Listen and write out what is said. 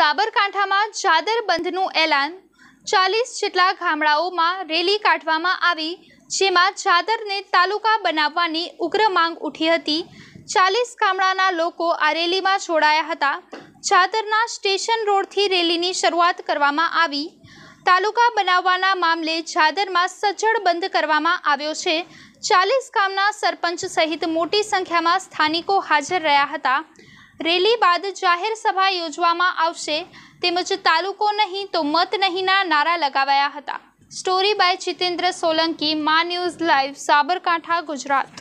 સાબરકાંઠામાં ચાદર બંધનું એલાન ચાલીસ જેટલા ગામડાઓમાં રેલી કાઢવામાં આવી જેમાં ચાદરને તાલુકા બનાવવાની ઉગ્ર માંગ ઉઠી હતી ચાલીસ ગામડાના લોકો આ રેલીમાં જોડાયા હતા ચાદરના સ્ટેશન રોડથી રેલીની શરૂઆત કરવામાં આવી તાલુકા બનાવવાના મામલે ચાદરમાં સજ્જડ બંધ કરવામાં આવ્યો છે ચાલીસ ગામના સરપંચ સહિત મોટી સંખ્યામાં સ્થાનિકો હાજર રહ્યા હતા રેલી બાદ જાહેર સભા યોજવામાં આવશે તેમજ તાલુકો નહીં તો મત નહીંના નારા લગાવાયા હતા સ્ટોરી બાય જીતેન્દ્ર સોલંકી મા ન્યૂઝ લાઈવ સાબરકાંઠા ગુજરાત